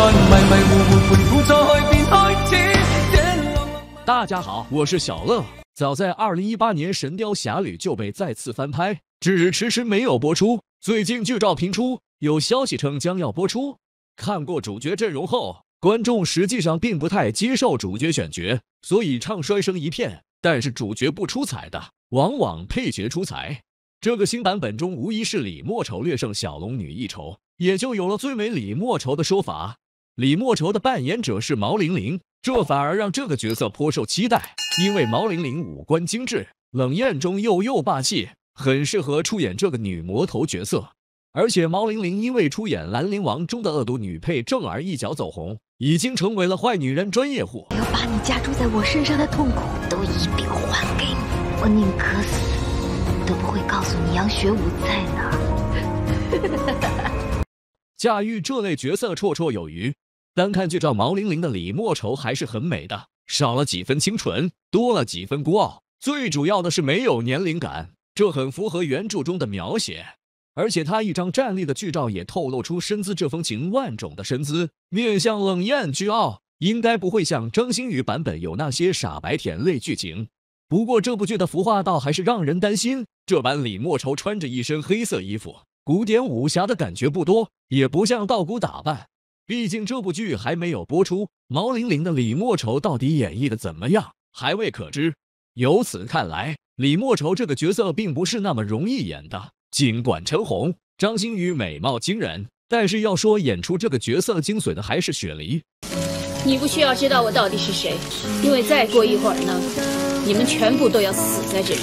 迷迷糊糊，开大家好，我是小乐。早在2018年，《神雕侠侣》就被再次翻拍，只是迟迟没有播出。最近剧照频出，有消息称将要播出。看过主角阵容后，观众实际上并不太接受主角选角，所以唱衰声一片。但是主角不出彩的，往往配角出彩。这个新版本中，无疑是李莫愁略胜小龙女一筹，也就有了“最美李莫愁”的说法。李莫愁的扮演者是毛玲玲，这反而让这个角色颇受期待，因为毛玲玲五官精致，冷艳中又又霸气，很适合出演这个女魔头角色。而且毛玲玲因为出演《兰陵王》中的恶毒女配正儿一脚走红，已经成为了坏女人专业户。我要把你加注在我身上的痛苦都一并还给你，我宁可死，都不会告诉你杨学武在哪。驾驭这类角色绰绰有余。单看剧照，毛玲玲的李莫愁还是很美的，少了几分清纯，多了几分孤傲。最主要的是没有年龄感，这很符合原著中的描写。而且她一张站立的剧照也透露出身姿，这风情万种的身姿，面相冷艳、倨傲，应该不会像张馨予版本有那些傻白甜类剧情。不过这部剧的服化道还是让人担心。这版李莫愁穿着一身黑色衣服，古典武侠的感觉不多，也不像道姑打扮。毕竟这部剧还没有播出，毛玲玲的李莫愁到底演绎的怎么样，还未可知。由此看来，李莫愁这个角色并不是那么容易演的。尽管陈红、张馨予美貌惊人，但是要说演出这个角色精髓的，还是雪梨。你不需要知道我到底是谁，因为再过一会儿呢，你们全部都要死在这里。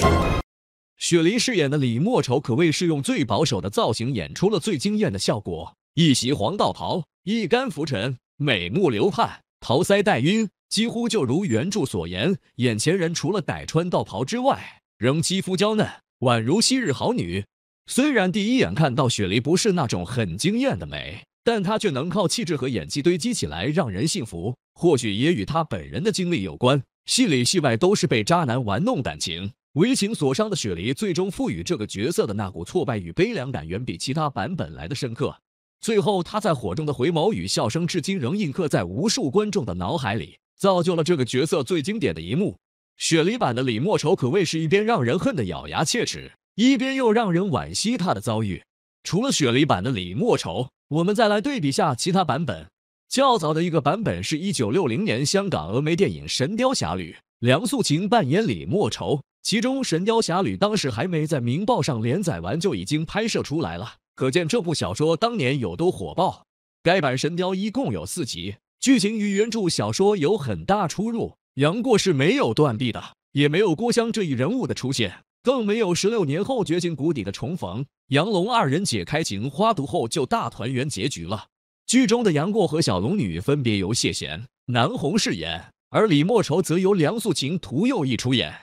雪梨饰演的李莫愁可谓是用最保守的造型演出了最惊艳的效果，一袭黄道袍。一干浮尘，美目流盼，桃腮带晕，几乎就如原著所言，眼前人除了傣穿道袍之外，仍肌肤娇嫩，宛如昔日好女。虽然第一眼看到雪梨不是那种很惊艳的美，但她却能靠气质和演技堆积起来让人信服。或许也与她本人的经历有关，戏里戏外都是被渣男玩弄感情、为情所伤的雪梨，最终赋予这个角色的那股挫败与悲凉感，远比其他版本来的深刻。最后，他在火中的回眸与笑声，至今仍印刻在无数观众的脑海里，造就了这个角色最经典的一幕。雪梨版的李莫愁可谓是一边让人恨得咬牙切齿，一边又让人惋惜他的遭遇。除了雪梨版的李莫愁，我们再来对比下其他版本。较早的一个版本是1960年香港峨眉电影《神雕侠侣》，梁素琴扮演李莫愁。其中，《神雕侠侣》当时还没在《明报》上连载完，就已经拍摄出来了。可见这部小说当年有多火爆。该版《神雕》一共有四集，剧情与原著小说有很大出入。杨过是没有断臂的，也没有郭襄这一人物的出现，更没有十六年后绝境谷底的重逢。杨龙二人解开情花毒后就大团圆结局了。剧中的杨过和小龙女分别由谢贤、南红饰演，而李莫愁则由梁素琴、涂又一出演。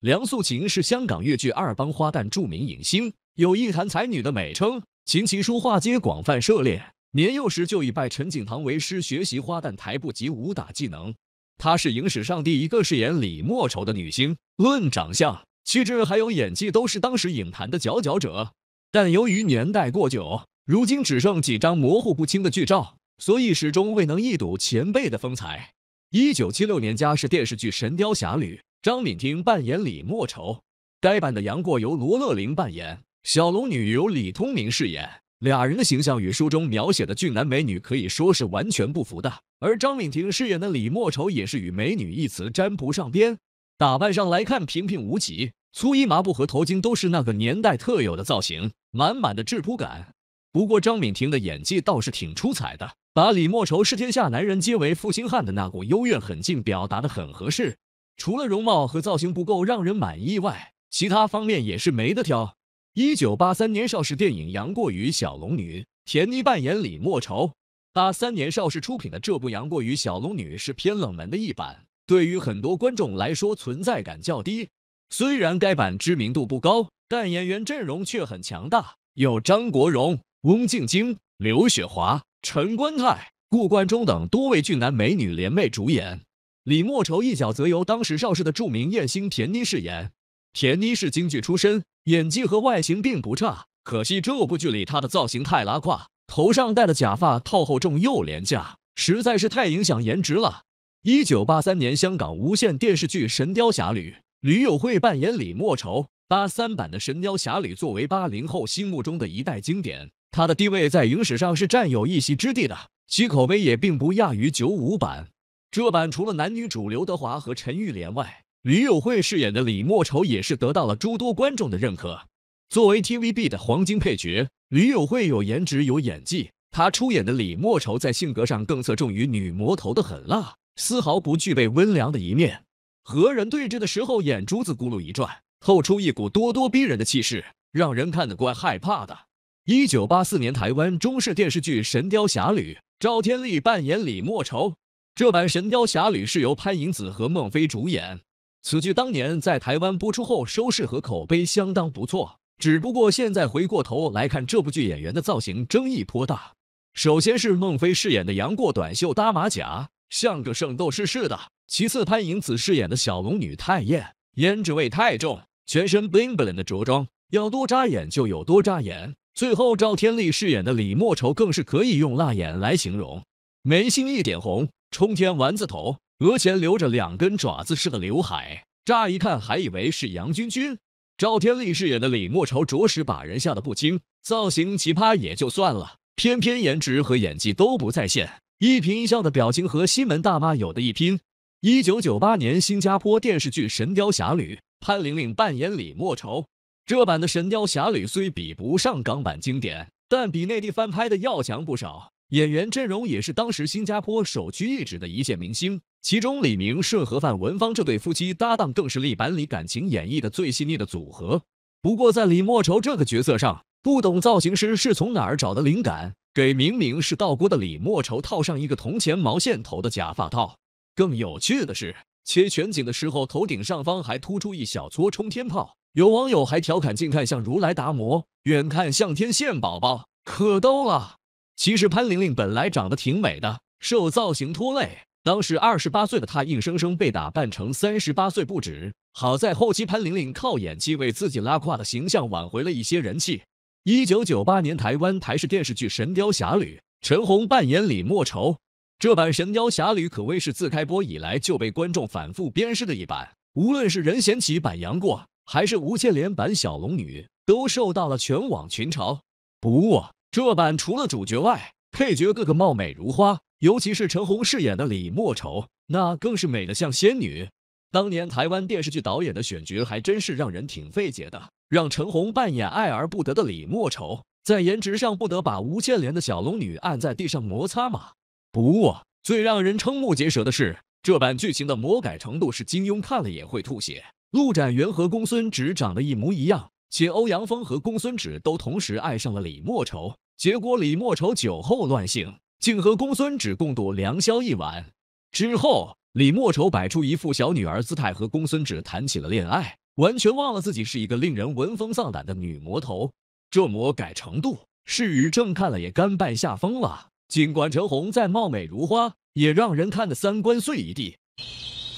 梁素琴是香港粤剧二帮花旦，著名影星，有“一坛才女”的美称。琴棋书画皆广泛涉猎，年幼时就已拜陈景棠为师学习花旦台步及武打技能。她是影史上第一个饰演李莫愁的女星，论长相、气质还有演技，都是当时影坛的佼佼者。但由于年代过久，如今只剩几张模糊不清的剧照，所以始终未能一睹前辈的风采。一九七六年，家是电视剧《神雕侠侣》，张敏婷扮演李莫愁，该版的杨过由罗乐林扮演。小龙女由李通明饰演，俩人的形象与书中描写的俊男美女可以说是完全不符的。而张敏婷饰演的李莫愁也是与美女一词沾不上边，打扮上来看平平无奇，粗衣麻布和头巾都是那个年代特有的造型，满满的质朴感。不过张敏婷的演技倒是挺出彩的，把李莫愁视天下男人皆为负心汉的那股幽怨狠劲表达的很合适。除了容貌和造型不够让人满意外，其他方面也是没得挑。一九八三年，邵氏电影《杨过与小龙女》，田妮扮演李莫愁。八三年邵氏出品的这部《杨过与小龙女》是偏冷门的一版，对于很多观众来说存在感较低。虽然该版知名度不高，但演员阵容却很强大，有张国荣、翁静晶、刘雪华、陈观泰、顾冠中等多位俊男美女联袂主演。李莫愁一角则由当时邵氏的著名艳星田妮饰演。田妮是京剧出身，演技和外形并不差，可惜这部剧里她的造型太拉胯，头上戴的假发套厚重又廉价，实在是太影响颜值了。一九八三年香港无线电视剧《神雕侠侣》，吕有慧扮演李莫愁。八三版的《神雕侠侣》作为八零后心目中的一代经典，她的地位在影史上是占有一席之地的，其口碑也并不亚于九五版。这版除了男女主刘德华和陈玉莲外，吕有慧饰演的李莫愁也是得到了诸多观众的认可。作为 TVB 的黄金配角，吕有慧有颜值有演技。她出演的李莫愁在性格上更侧重于女魔头的狠辣，丝毫不具备温良的一面。和人对峙的时候，眼珠子咕噜一转，透出一股咄咄逼人的气势，让人看得怪害怕的。一九八四年台湾中式电视剧《神雕侠侣》，赵天丽扮演李莫愁。这版《神雕侠侣》是由潘迎紫和孟非主演。此剧当年在台湾播出后，收视和口碑相当不错。只不过现在回过头来看这部剧，演员的造型争议颇大。首先是孟非饰演的杨过，短袖搭马甲，像个圣斗士似的；其次潘迎紫饰演的小龙女太艳，胭脂味太重，全身 bling bling 的着装，要多扎眼就有多扎眼。最后赵天丽饰演的李莫愁更是可以用辣眼来形容，眉心一点红，冲天丸子头。额前留着两根爪子似的刘海，乍一看还以为是杨君君。赵天立饰演的李莫愁着实把人吓得不轻。造型奇葩也就算了，偏偏颜值和演技都不在线，一颦一笑的表情和西门大妈有的一拼。一九九八年新加坡电视剧《神雕侠侣》，潘玲玲扮演李莫愁。这版的《神雕侠侣》虽比不上港版经典，但比内地翻拍的要强不少。演员阵容也是当时新加坡首屈一指的一线明星。其中，李明顺和范文芳这对夫妻搭档，更是《力板》里感情演绎的最细腻的组合。不过，在李莫愁这个角色上，不懂造型师是从哪儿找的灵感，给明明是道姑的李莫愁套上一个铜钱毛线头的假发套。更有趣的是，切全景的时候，头顶上方还突出一小撮冲天炮。有网友还调侃：近看像如来达摩，远看像天线宝宝，可逗了。其实潘玲玲本来长得挺美的，受造型拖累。当时二十八岁的他，硬生生被打扮成三十八岁不止。好在后期潘玲玲靠演技为自己拉胯的形象挽回了一些人气。一九九八年台湾台式电视剧《神雕侠侣》，陈红扮演李莫愁。这版《神雕侠侣》可谓是自开播以来就被观众反复鞭尸的一版，无论是任贤齐版杨过，还是吴倩莲版小龙女，都受到了全网群嘲。不，这版除了主角外，配角个个貌美如花。尤其是陈红饰演的李莫愁，那更是美得像仙女。当年台湾电视剧导演的选角还真是让人挺费解的，让陈红扮演爱而不得的李莫愁，在颜值上不得把吴倩莲的小龙女按在地上摩擦吗？不，最让人瞠目结舌的是，这版剧情的魔改程度是金庸看了也会吐血。陆展元和公孙止长得一模一样，且欧阳锋和公孙止都同时爱上了李莫愁，结果李莫愁酒后乱性。竟和公孙止共度良宵一晚之后，李莫愁摆出一副小女儿姿态，和公孙止谈起了恋爱，完全忘了自己是一个令人闻风丧胆的女魔头。这魔改程度，是宇正看了也甘拜下风了。尽管陈红再貌美如花，也让人看得三观碎一地。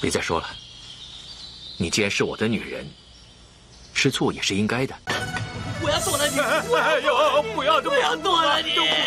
别再说了，你既然是我的女人，吃醋也是应该的。我要剁了你！哎呦，不要不要剁了你！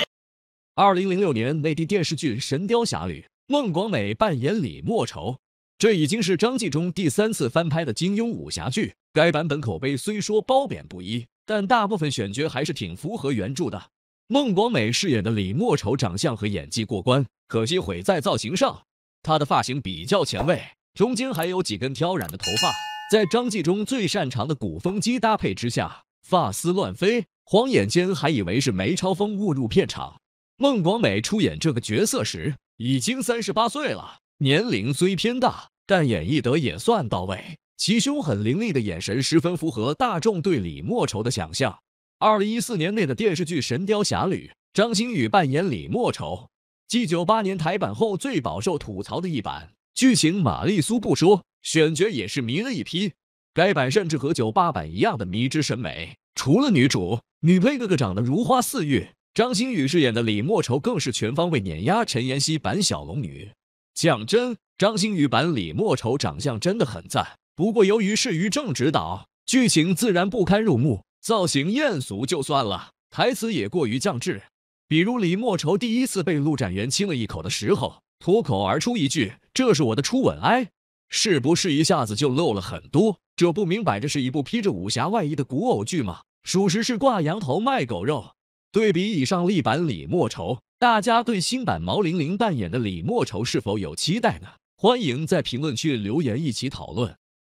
二零零六年内地电视剧《神雕侠侣》，孟广美扮演李莫愁。这已经是张纪中第三次翻拍的金庸武侠剧。该版本口碑虽说褒贬不一，但大部分选角还是挺符合原著的。孟广美饰演的李莫愁长相和演技过关，可惜毁在造型上。她的发型比较前卫，中间还有几根挑染的头发，在张纪中最擅长的鼓风机搭配之下，发丝乱飞，晃眼间还以为是梅超风误入片场。孟广美出演这个角色时已经三十八岁了，年龄虽偏大，但演绎得也算到位。其凶狠凌厉的眼神十分符合大众对李莫愁的想象。二零一四年内的电视剧《神雕侠侣》，张馨予扮演李莫愁，继九八年台版后最饱受吐槽的一版。剧情玛丽苏不说，选角也是迷了一批。该版甚至和九八版一样的迷之审美，除了女主，女配个个长得如花似玉。张馨予饰演的李莫愁更是全方位碾压陈妍希版小龙女。讲真，张馨予版李莫愁长相真的很赞，不过由于是于正执导，剧情自然不堪入目，造型艳俗就算了，台词也过于降智。比如李莫愁第一次被陆展元亲了一口的时候，脱口而出一句“这是我的初吻”，哎，是不是一下子就露了很多？这不明摆着是一部披着武侠外衣的古偶剧吗？属实是挂羊头卖狗肉。对比以上历版李莫愁，大家对新版毛玲玲扮演的李莫愁是否有期待呢？欢迎在评论区留言一起讨论。